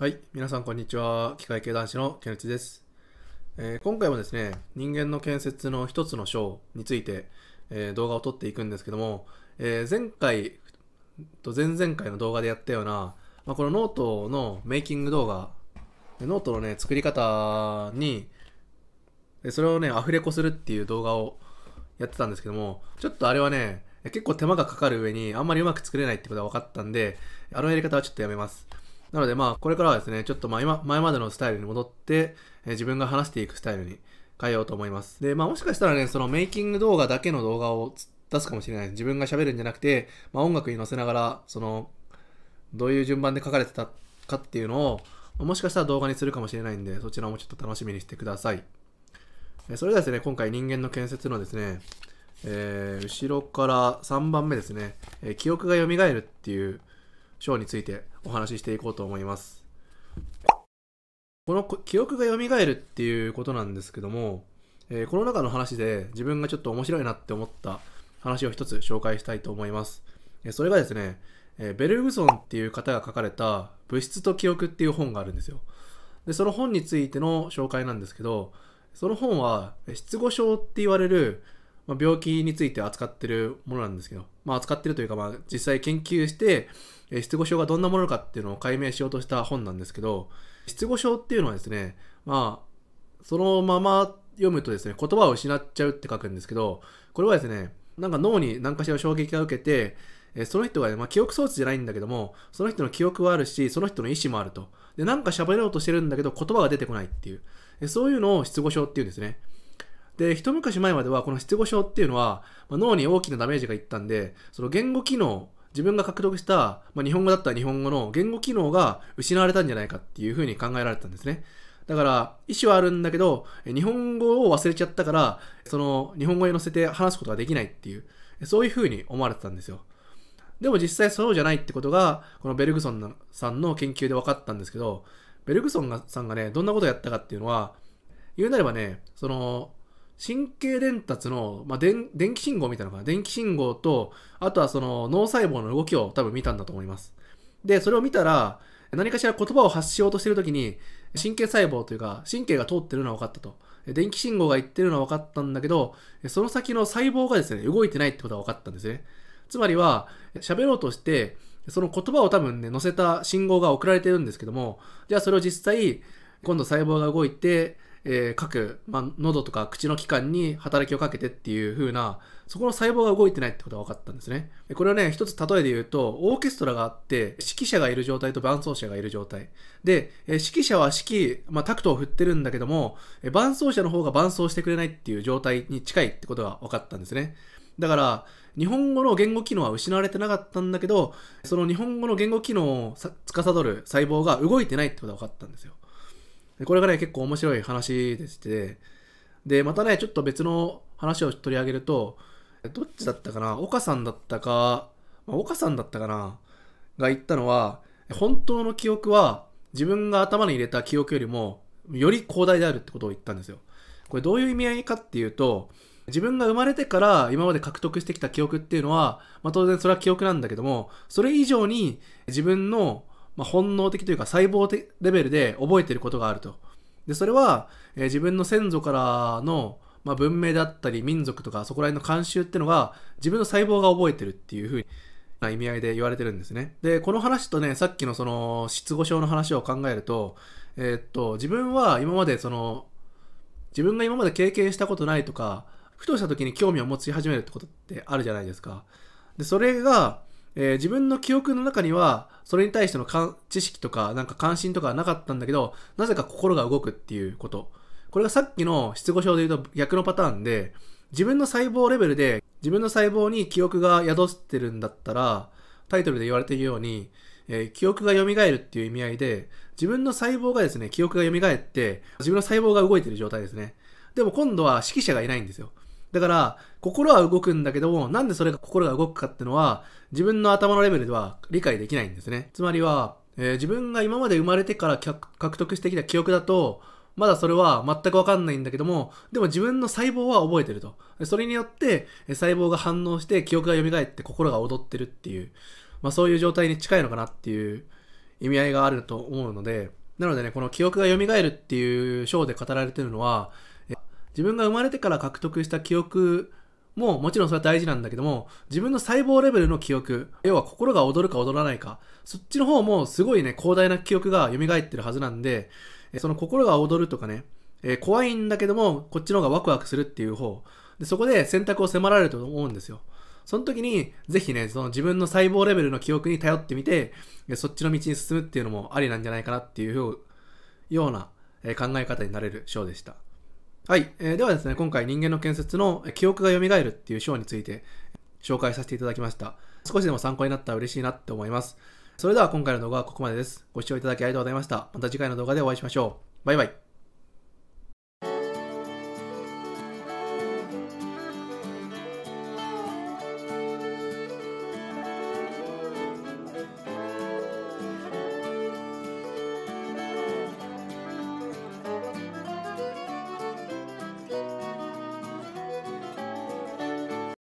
はい、皆さんこんにちは。機械系男子のケンチです、えー、今回もですね、人間の建設の一つの章について、えー、動画を撮っていくんですけども、えー、前回と前々回の動画でやったような、まあ、このノートのメイキング動画、ノートのね、作り方に、それをね、アフレコするっていう動画をやってたんですけども、ちょっとあれはね、結構手間がかかる上にあんまりうまく作れないってことが分かったんで、あのやり方はちょっとやめます。なのでまあこれからはですね、ちょっとま今前までのスタイルに戻って、え自分が話していくスタイルに変えようと思います。で、まあもしかしたらね、そのメイキング動画だけの動画を出すかもしれない。自分が喋るんじゃなくて、まあ、音楽に乗せながら、その、どういう順番で書かれてたかっていうのを、もしかしたら動画にするかもしれないんで、そちらもちょっと楽しみにしてください。それではですね、今回人間の建設のですね、えー、後ろから3番目ですね、え記憶が蘇るっていう、章についてお話ししていこうと思います。この記憶が蘇るっていうことなんですけども、えー、この中の話で自分がちょっと面白いなって思った話を一つ紹介したいと思います。えそれがですね、えベルグソンっていう方が書かれた物質と記憶っていう本があるんですよ。で、その本についての紹介なんですけど、その本は失語症って言われるまあ、病気について扱ってるものなんですけど、まあ、扱ってるというか、まあ、実際研究して、え失語症がどんなものかっていうのを解明しようとした本なんですけど、失語症っていうのはですね、まあ、そのまま読むとですね、言葉を失っちゃうって書くんですけど、これはですね、なんか脳に何かしら衝撃が受けて、えその人がね、まあ、記憶装置じゃないんだけども、その人の記憶はあるし、その人の意思もあると。で、なんか喋ろうとしてるんだけど、言葉が出てこないっていう。えそういうのを失語症っていうんですね。で、一昔前まではこの失語症っていうのは、まあ、脳に大きなダメージがいったんで、その言語機能、自分が獲得した、まあ、日本語だったら日本語の言語機能が失われたんじゃないかっていうふうに考えられたんですね。だから、意思はあるんだけど、日本語を忘れちゃったから、その日本語に乗せて話すことができないっていう、そういうふうに思われてたんですよ。でも実際そうじゃないってことが、このベルグソンさんの研究で分かったんですけど、ベルグソンさんがね、どんなことをやったかっていうのは、言うなればね、その、神経伝達の、まあ、電気信号みたいなのかな電気信号と、あとはその脳細胞の動きを多分見たんだと思います。で、それを見たら、何かしら言葉を発しようとしてるときに、神経細胞というか、神経が通ってるのは分かったと。電気信号がいってるのは分かったんだけど、その先の細胞がですね、動いてないってことが分かったんですね。つまりは、喋ろうとして、その言葉を多分ね、乗せた信号が送られてるんですけども、じゃあそれを実際、今度細胞が動いて、えー、各、まあ、喉とか口の器官に働きをかけてっていう風な、そこの細胞が動いてないってことが分かったんですね。これはね、一つ例えで言うと、オーケストラがあって、指揮者がいる状態と伴奏者がいる状態。で、指揮者は指揮、まあ、タクトを振ってるんだけども、伴奏者の方が伴奏してくれないっていう状態に近いってことが分かったんですね。だから、日本語の言語機能は失われてなかったんだけど、その日本語の言語機能を司る細胞が動いてないってことが分かったんですよ。でこれがね、結構面白い話でして、で、またね、ちょっと別の話を取り上げると、どっちだったかな岡さんだったか、まあ、岡さんだったかなが言ったのは、本当の記憶は自分が頭に入れた記憶よりもより広大であるってことを言ったんですよ。これどういう意味合いかっていうと、自分が生まれてから今まで獲得してきた記憶っていうのは、まあ、当然それは記憶なんだけども、それ以上に自分のまあ、本能的というか細胞レベルで覚えていることがあると。で、それは、えー、自分の先祖からの、まあ、文明だったり民族とかそこら辺の慣習ってのが自分の細胞が覚えてるっていうふうな意味合いで言われてるんですね。で、この話とね、さっきのその失語症の話を考えると、えー、っと、自分は今までその、自分が今まで経験したことないとか、ふとした時に興味を持ち始めるってことってあるじゃないですか。で、それが、えー、自分の記憶の中には、それに対しての知識とか、なんか関心とかはなかったんだけど、なぜか心が動くっていうこと。これがさっきの失語症で言うと逆のパターンで、自分の細胞レベルで、自分の細胞に記憶が宿ってるんだったら、タイトルで言われているように、えー、記憶が蘇るっていう意味合いで、自分の細胞がですね、記憶が蘇って、自分の細胞が動いてる状態ですね。でも今度は指揮者がいないんですよ。だから、心は動くんだけども、なんでそれが心が動くかってのは、自分の頭のレベルでは理解できないんですね。つまりは、えー、自分が今まで生まれてから獲得してきた記憶だと、まだそれは全くわかんないんだけども、でも自分の細胞は覚えてると。それによって、細胞が反応して記憶が蘇って心が踊ってるっていう、まあそういう状態に近いのかなっていう意味合いがあると思うので、なのでね、この記憶が蘇るっていう章で語られてるのは、自分が生まれてから獲得した記憶ももちろんそれは大事なんだけども、自分の細胞レベルの記憶、要は心が踊るか踊らないか、そっちの方もすごいね、広大な記憶が蘇ってるはずなんで、その心が踊るとかね、え怖いんだけども、こっちの方がワクワクするっていう方、でそこで選択を迫られると思うんですよ。その時に、ぜひね、その自分の細胞レベルの記憶に頼ってみて、そっちの道に進むっていうのもありなんじゃないかなっていうような考え方になれる章でした。はい、えー、ではですね、今回人間の建設の記憶が蘇るっていう章について紹介させていただきました。少しでも参考になったら嬉しいなって思います。それでは今回の動画はここまでです。ご視聴いただきありがとうございました。また次回の動画でお会いしましょう。バイバイ。